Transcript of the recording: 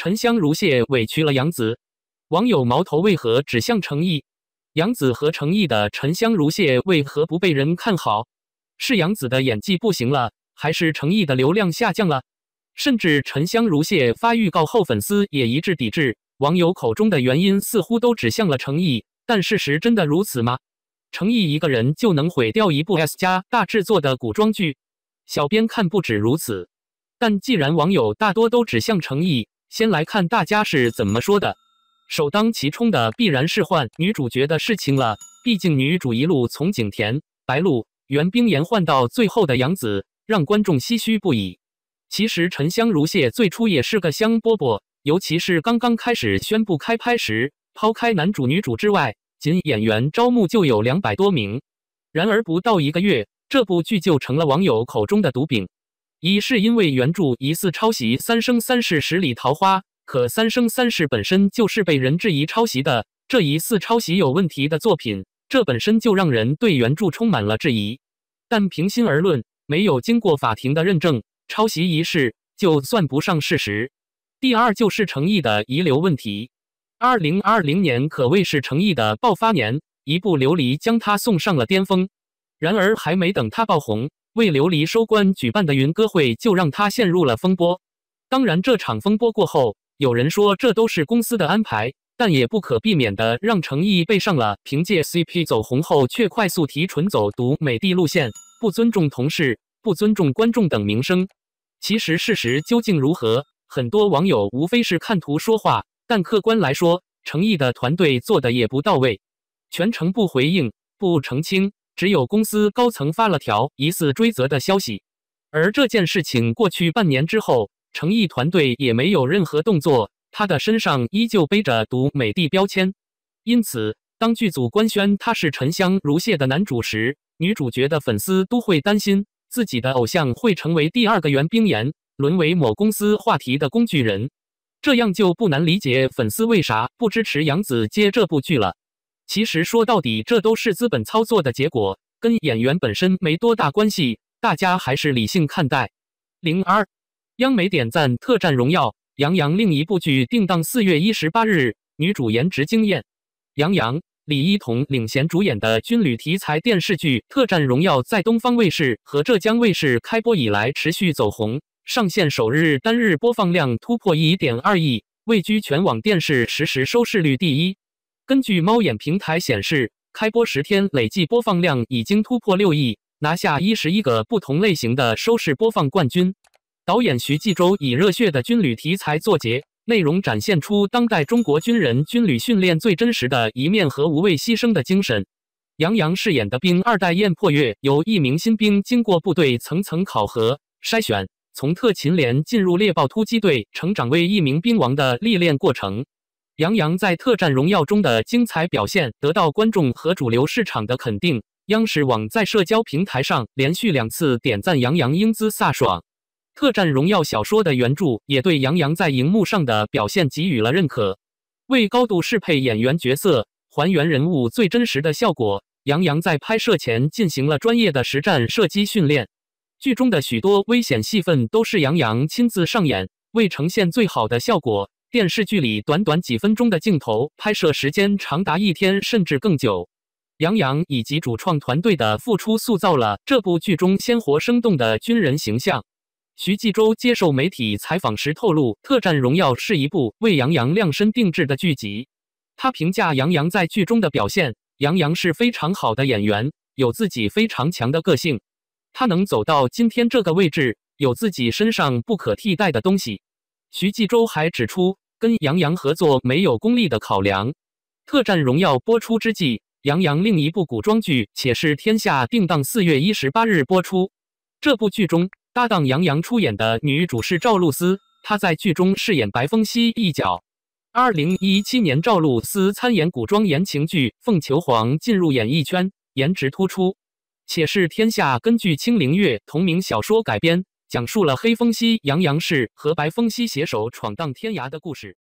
《沉香如屑》委屈了杨紫，网友矛头为何指向成毅？杨紫和成毅的《沉香如屑》为何不被人看好？是杨紫的演技不行了，还是成毅的流量下降了？甚至《沉香如屑》发预告后，粉丝也一致抵制。网友口中的原因似乎都指向了成毅，但事实真的如此吗？成毅一个人就能毁掉一部 S 加大制作的古装剧？小编看不止如此，但既然网友大多都指向成毅。先来看大家是怎么说的。首当其冲的必然是换女主角的事情了，毕竟女主一路从景甜、白鹿、袁冰妍换到最后的杨紫，让观众唏嘘不已。其实《沉香如屑》最初也是个香饽饽，尤其是刚刚开始宣布开拍时，抛开男主女主之外，仅演员招募就有两百多名。然而不到一个月，这部剧就成了网友口中的毒饼。一是因为原著疑似抄袭《三生三世十里桃花》，可《三生三世》本身就是被人质疑抄袭的，这疑似抄袭有问题的作品，这本身就让人对原著充满了质疑。但平心而论，没有经过法庭的认证，抄袭一事就算不上事实。第二就是诚毅的遗留问题。二零二零年可谓是诚意的爆发年，一部《琉璃》将他送上了巅峰。然而，还没等他爆红，为琉璃收官举办的云歌会就让他陷入了风波。当然，这场风波过后，有人说这都是公司的安排，但也不可避免的让成毅背上了凭借 CP 走红后却快速提纯走独美的路线，不尊重同事、不尊重观众等名声。其实，事实究竟如何，很多网友无非是看图说话，但客观来说，成毅的团队做的也不到位，全程不回应、不澄清。只有公司高层发了条疑似追责的消息，而这件事情过去半年之后，诚毅团队也没有任何动作，他的身上依旧背着“毒美帝”标签。因此，当剧组官宣他是沉香如屑的男主时，女主角的粉丝都会担心自己的偶像会成为第二个袁冰妍，沦为某公司话题的工具人。这样就不难理解粉丝为啥不支持杨紫接这部剧了。其实说到底，这都是资本操作的结果，跟演员本身没多大关系。大家还是理性看待。零二，央媒点赞《特战荣耀》，杨洋另一部剧定档四月一十八日，女主颜值惊艳。杨洋、李一桐领衔主演的军旅题材电视剧《特战荣耀》在东方卫视和浙江卫视开播以来持续走红，上线首日单日播放量突破一点二亿，位居全网电视实时收视率第一。根据猫眼平台显示，开播十天累计播放量已经突破六亿，拿下一十一个不同类型的收视播放冠军。导演徐纪周以热血的军旅题材作结，内容展现出当代中国军人军旅训练最真实的一面和无畏牺牲的精神。杨洋饰演的兵二代燕破月，由一名新兵经过部队层层考核筛选，从特勤连进入猎豹突击队，成长为一名兵王的历练过程。杨洋在《特战荣耀》中的精彩表现得到观众和主流市场的肯定。央视网在社交平台上连续两次点赞杨洋英姿飒爽，《特战荣耀》小说的原著也对杨洋在荧幕上的表现给予了认可。为高度适配演员角色，还原人物最真实的效果，杨洋在拍摄前进行了专业的实战射击训练。剧中的许多危险戏份都是杨洋亲自上演，为呈现最好的效果。电视剧里短短几分钟的镜头，拍摄时间长达一天甚至更久。杨洋以及主创团队的付出，塑造了这部剧中鲜活生动的军人形象。徐纪周接受媒体采访时透露，《特战荣耀》是一部为杨洋量身定制的剧集。他评价杨洋在剧中的表现：“杨洋是非常好的演员，有自己非常强的个性，他能走到今天这个位置，有自己身上不可替代的东西。”徐纪周还指出，跟杨洋合作没有功利的考量。《特战荣耀》播出之际，杨洋另一部古装剧《且是天下》定档四月一十八日播出。这部剧中，搭档杨洋出演的女主是赵露思，她在剧中饰演白风夕一角。二零一七年，赵露思参演古装言情剧《凤求凰》，进入演艺圈，颜值突出。《且是天下》根据清灵月同名小说改编。讲述了黑风息杨洋氏和白风息携手闯荡天涯的故事。